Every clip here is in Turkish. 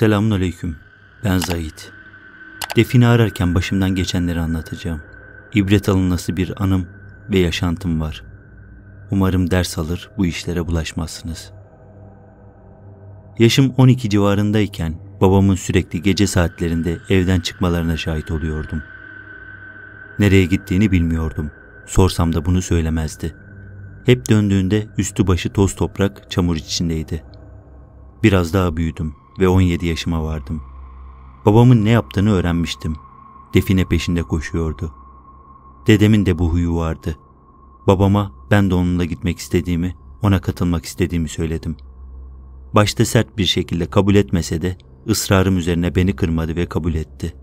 Selamun Aleyküm. Ben Zahid. Defini ararken başımdan geçenleri anlatacağım. İbret alınması bir anım ve yaşantım var. Umarım ders alır, bu işlere bulaşmazsınız. Yaşım 12 civarındayken babamın sürekli gece saatlerinde evden çıkmalarına şahit oluyordum. Nereye gittiğini bilmiyordum. Sorsam da bunu söylemezdi. Hep döndüğünde üstü başı toz toprak, çamur içindeydi. Biraz daha büyüdüm ve 17 yaşıma vardım. Babamın ne yaptığını öğrenmiştim. Define peşinde koşuyordu. Dedemin de bu huyu vardı. Babama ben de onunla gitmek istediğimi, ona katılmak istediğimi söyledim. Başta sert bir şekilde kabul etmese de ısrarım üzerine beni kırmadı ve kabul etti.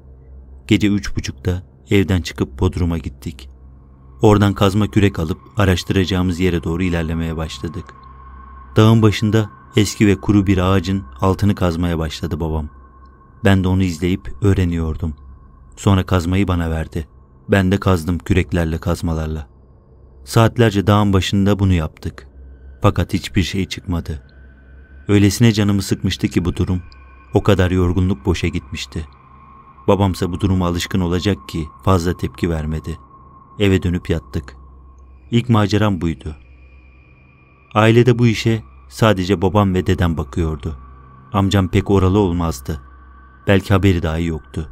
Gece üç buçukta evden çıkıp Bodrum'a gittik. Oradan kazma kürek alıp araştıracağımız yere doğru ilerlemeye başladık. Dağın başında Eski ve kuru bir ağacın altını kazmaya başladı babam. Ben de onu izleyip öğreniyordum. Sonra kazmayı bana verdi. Ben de kazdım küreklerle kazmalarla. Saatlerce dağın başında bunu yaptık. Fakat hiçbir şey çıkmadı. Öylesine canımı sıkmıştı ki bu durum. O kadar yorgunluk boşa gitmişti. Babamsa bu duruma alışkın olacak ki fazla tepki vermedi. Eve dönüp yattık. İlk maceram buydu. Ailede bu işe Sadece babam ve dedem bakıyordu. Amcam pek oralı olmazdı. Belki haberi dahi yoktu.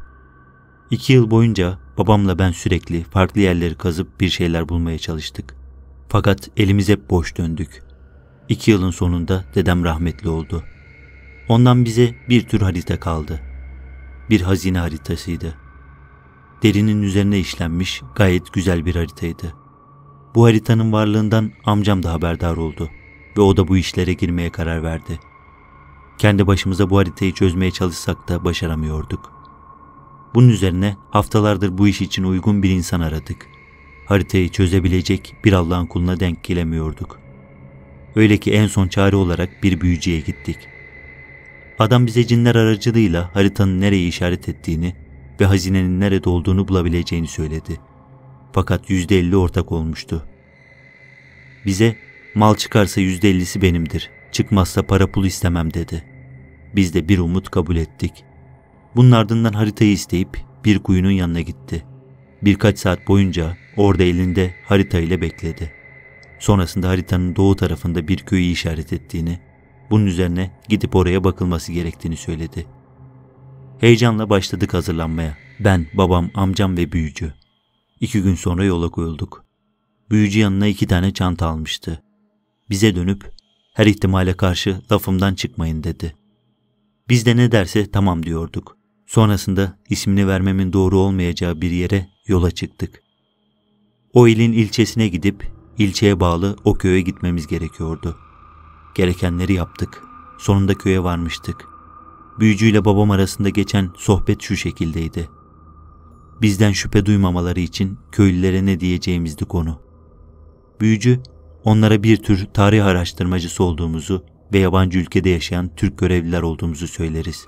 İki yıl boyunca babamla ben sürekli farklı yerleri kazıp bir şeyler bulmaya çalıştık. Fakat elimiz hep boş döndük. İki yılın sonunda dedem rahmetli oldu. Ondan bize bir tür harita kaldı. Bir hazine haritasıydı. Derinin üzerine işlenmiş gayet güzel bir haritaydı. Bu haritanın varlığından amcam da haberdar oldu.'' ve o da bu işlere girmeye karar verdi. Kendi başımıza bu haritayı çözmeye çalışsak da başaramıyorduk. Bunun üzerine haftalardır bu iş için uygun bir insan aradık. Haritayı çözebilecek bir Allah'ın kuluna denk gelemiyorduk. Öyle ki en son çare olarak bir büyücüye gittik. Adam bize cinler aracılığıyla haritanın nereyi işaret ettiğini ve hazinenin nerede olduğunu bulabileceğini söyledi. Fakat yüzde elli ortak olmuştu. Bize Mal çıkarsa yüzde ellisi benimdir. Çıkmazsa para pul istemem dedi. Biz de bir umut kabul ettik. Bunun ardından haritayı isteyip bir kuyunun yanına gitti. Birkaç saat boyunca orada elinde harita ile bekledi. Sonrasında haritanın doğu tarafında bir köyü işaret ettiğini, bunun üzerine gidip oraya bakılması gerektiğini söyledi. Heyecanla başladık hazırlanmaya. Ben, babam, amcam ve büyücü. İki gün sonra yola koyulduk. Büyücü yanına iki tane çanta almıştı. Bize dönüp her ihtimale karşı lafımdan çıkmayın dedi. Biz de ne derse tamam diyorduk. Sonrasında ismini vermemin doğru olmayacağı bir yere yola çıktık. O ilin ilçesine gidip ilçeye bağlı o köye gitmemiz gerekiyordu. Gerekenleri yaptık. Sonunda köye varmıştık. Büyücüyle babam arasında geçen sohbet şu şekildeydi. Bizden şüphe duymamaları için köylülere ne diyeceğimizdi konu. Büyücü onlara bir tür tarih araştırmacısı olduğumuzu ve yabancı ülkede yaşayan Türk görevliler olduğumuzu söyleriz.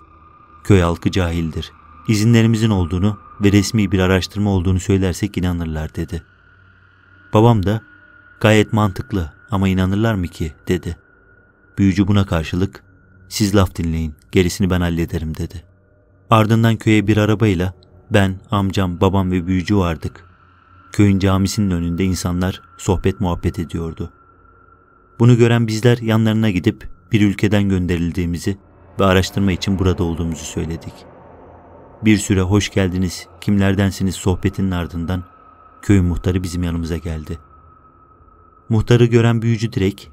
Köy halkı cahildir. İzinlerimizin olduğunu ve resmi bir araştırma olduğunu söylersek inanırlar dedi. Babam da gayet mantıklı ama inanırlar mı ki dedi. Büyücü buna karşılık siz laf dinleyin gerisini ben hallederim dedi. Ardından köye bir arabayla ben, amcam, babam ve büyücü vardık. Köyün camisinin önünde insanlar sohbet muhabbet ediyordu. Bunu gören bizler yanlarına gidip bir ülkeden gönderildiğimizi ve araştırma için burada olduğumuzu söyledik. Bir süre hoş geldiniz, kimlerdensiniz sohbetinin ardından köyün muhtarı bizim yanımıza geldi. Muhtarı gören büyücü direkt,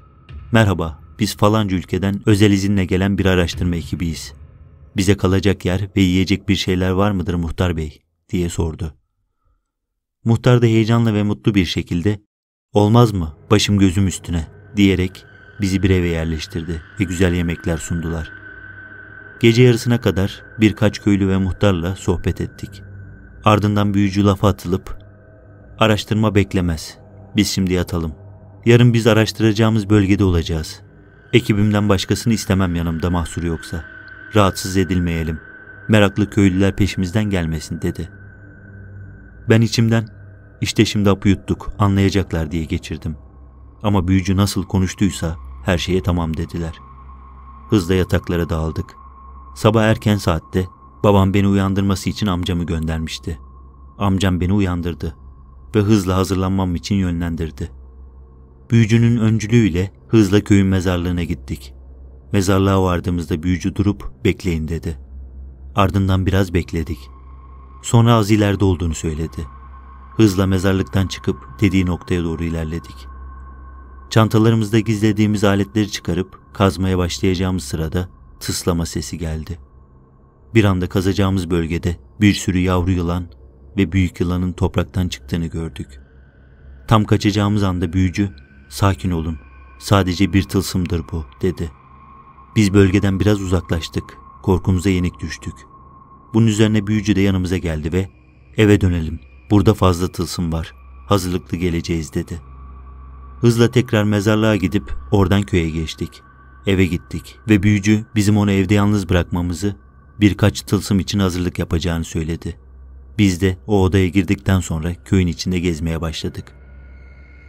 merhaba biz falanca ülkeden özel izinle gelen bir araştırma ekibiyiz. Bize kalacak yer ve yiyecek bir şeyler var mıdır muhtar bey diye sordu. Muhtar da heyecanla ve mutlu bir şekilde olmaz mı başım gözüm üstüne diyerek bizi bir eve yerleştirdi ve güzel yemekler sundular. Gece yarısına kadar birkaç köylü ve muhtarla sohbet ettik. Ardından büyücü lafa atılıp araştırma beklemez biz şimdi yatalım. Yarın biz araştıracağımız bölgede olacağız. Ekibimden başkasını istemem yanımda mahsur yoksa. Rahatsız edilmeyelim. Meraklı köylüler peşimizden gelmesin dedi. Ben içimden işte şimdi hapı yuttuk, anlayacaklar diye geçirdim. Ama büyücü nasıl konuştuysa her şeye tamam dediler. Hızla yataklara dağıldık. Sabah erken saatte babam beni uyandırması için amcamı göndermişti. Amcam beni uyandırdı ve hızla hazırlanmam için yönlendirdi. Büyücünün öncülüğüyle hızla köyün mezarlığına gittik. Mezarlığa vardığımızda büyücü durup bekleyin dedi. Ardından biraz bekledik. Sonra az ileride olduğunu söyledi. Hızla mezarlıktan çıkıp dediği noktaya doğru ilerledik. Çantalarımızda gizlediğimiz aletleri çıkarıp kazmaya başlayacağımız sırada tıslama sesi geldi. Bir anda kazacağımız bölgede bir sürü yavru yılan ve büyük yılanın topraktan çıktığını gördük. Tam kaçacağımız anda büyücü, sakin olun, sadece bir tılsımdır bu, dedi. Biz bölgeden biraz uzaklaştık, korkumuza yenik düştük. Bunun üzerine büyücü de yanımıza geldi ve eve dönelim Burada fazla tılsım var. Hazırlıklı geleceğiz dedi. Hızla tekrar mezarlığa gidip oradan köye geçtik. Eve gittik ve büyücü bizim onu evde yalnız bırakmamızı birkaç tılsım için hazırlık yapacağını söyledi. Biz de o odaya girdikten sonra köyün içinde gezmeye başladık.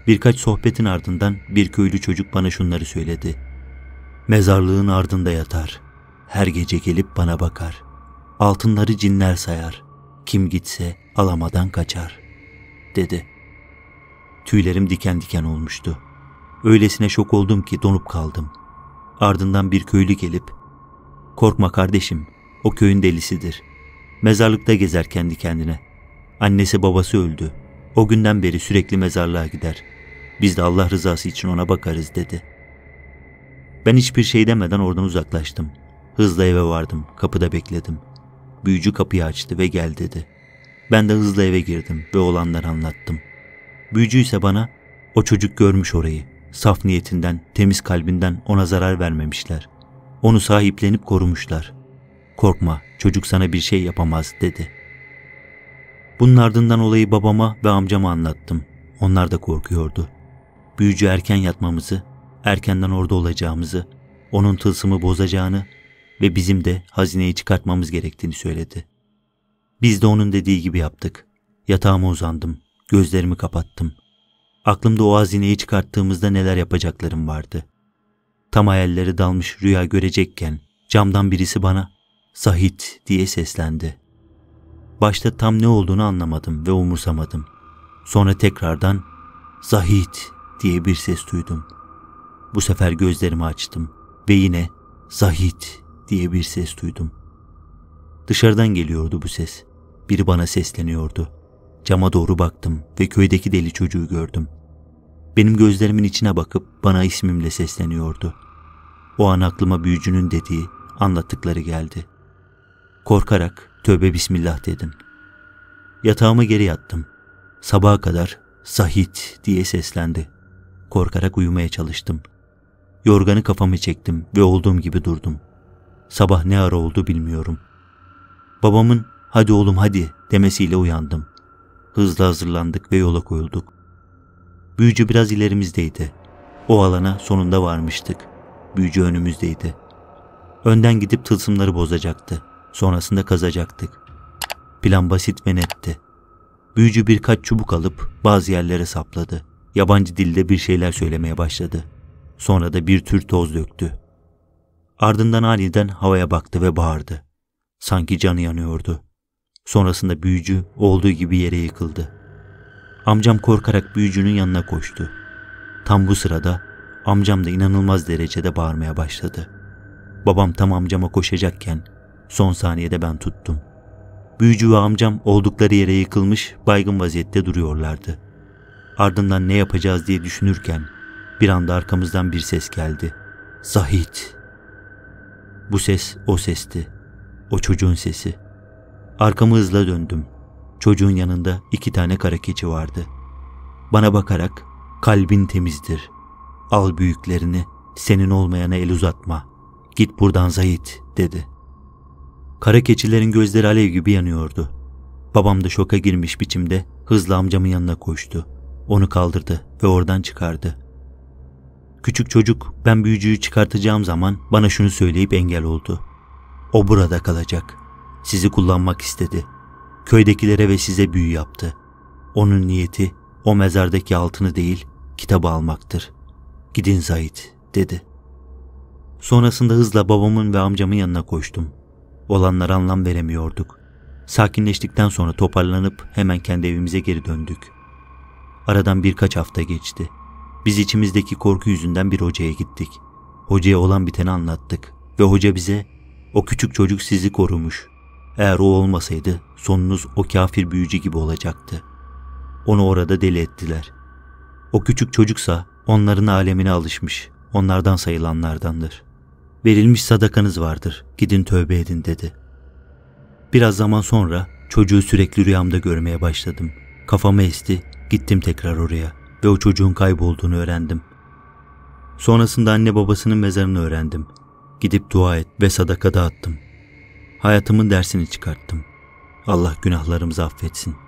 Birkaç sohbetin ardından bir köylü çocuk bana şunları söyledi. Mezarlığın ardında yatar. Her gece gelip bana bakar. Altınları cinler sayar. Kim gitse alamadan kaçar, dedi. Tüylerim diken diken olmuştu. Öylesine şok oldum ki donup kaldım. Ardından bir köylü gelip, Korkma kardeşim, o köyün delisidir. Mezarlıkta gezer kendi kendine. Annesi babası öldü. O günden beri sürekli mezarlığa gider. Biz de Allah rızası için ona bakarız dedi. Ben hiçbir şey demeden oradan uzaklaştım. Hızla eve vardım, kapıda bekledim.'' Büyücü kapıyı açtı ve gel dedi. Ben de hızla eve girdim ve olanları anlattım. Büyücü ise bana o çocuk görmüş orayı. Saf niyetinden, temiz kalbinden ona zarar vermemişler. Onu sahiplenip korumuşlar. Korkma, çocuk sana bir şey yapamaz dedi. Bunun ardından olayı babama ve amcama anlattım. Onlar da korkuyordu. Büyücü erken yatmamızı, erkenden orada olacağımızı, onun tılsımı bozacağını ve bizim de hazineyi çıkartmamız gerektiğini söyledi. Biz de onun dediği gibi yaptık. Yatağıma uzandım, gözlerimi kapattım. Aklımda o hazineyi çıkarttığımızda neler yapacaklarım vardı. Tam hayalleri dalmış rüya görecekken camdan birisi bana Sahit diye seslendi. Başta tam ne olduğunu anlamadım ve umursamadım. Sonra tekrardan Zahit diye bir ses duydum. Bu sefer gözlerimi açtım ve yine Zahit diye bir ses duydum. Dışarıdan geliyordu bu ses. Biri bana sesleniyordu. Cama doğru baktım ve köydeki deli çocuğu gördüm. Benim gözlerimin içine bakıp bana ismimle sesleniyordu. O an aklıma büyücünün dediği, anlattıkları geldi. Korkarak tövbe bismillah dedim. Yatağıma geri yattım. Sabaha kadar Sahit diye seslendi. Korkarak uyumaya çalıştım. Yorganı kafamı çektim ve olduğum gibi durdum sabah ne ara oldu bilmiyorum. Babamın hadi oğlum hadi demesiyle uyandım. Hızla hazırlandık ve yola koyulduk. Büyücü biraz ilerimizdeydi. O alana sonunda varmıştık. Büyücü önümüzdeydi. Önden gidip tılsımları bozacaktı. Sonrasında kazacaktık. Plan basit ve netti. Büyücü birkaç çubuk alıp bazı yerlere sapladı. Yabancı dilde bir şeyler söylemeye başladı. Sonra da bir tür toz döktü. Ardından aniden havaya baktı ve bağırdı. Sanki canı yanıyordu. Sonrasında büyücü olduğu gibi yere yıkıldı. Amcam korkarak büyücünün yanına koştu. Tam bu sırada amcam da inanılmaz derecede bağırmaya başladı. Babam tam amcama koşacakken son saniyede ben tuttum. Büyücü ve amcam oldukları yere yıkılmış baygın vaziyette duruyorlardı. Ardından ne yapacağız diye düşünürken bir anda arkamızdan bir ses geldi. Zahit! Bu ses o sesti. O çocuğun sesi. Arkamı hızla döndüm. Çocuğun yanında iki tane kara keçi vardı. Bana bakarak kalbin temizdir. Al büyüklerini, senin olmayana el uzatma. Git buradan Zahit dedi. Kara keçilerin gözleri alev gibi yanıyordu. Babam da şoka girmiş biçimde hızla amcamın yanına koştu. Onu kaldırdı ve oradan çıkardı. Küçük çocuk ben büyücüyü çıkartacağım zaman bana şunu söyleyip engel oldu. O burada kalacak. Sizi kullanmak istedi. Köydekilere ve size büyü yaptı. Onun niyeti o mezardaki altını değil kitabı almaktır. Gidin Zahid dedi. Sonrasında hızla babamın ve amcamın yanına koştum. Olanlar anlam veremiyorduk. Sakinleştikten sonra toparlanıp hemen kendi evimize geri döndük. Aradan birkaç hafta geçti. Biz içimizdeki korku yüzünden bir hocaya gittik. Hocaya olan biteni anlattık ve hoca bize o küçük çocuk sizi korumuş. Eğer o olmasaydı sonunuz o kafir büyücü gibi olacaktı. Onu orada deli ettiler. O küçük çocuksa onların alemine alışmış, onlardan sayılanlardandır. Verilmiş sadakanız vardır, gidin tövbe edin dedi. Biraz zaman sonra çocuğu sürekli rüyamda görmeye başladım. Kafamı esti, gittim tekrar oraya.'' ve o çocuğun kaybolduğunu öğrendim. Sonrasında anne babasının mezarını öğrendim. Gidip dua et ve sadaka dağıttım. Hayatımın dersini çıkarttım. Allah günahlarımızı affetsin.''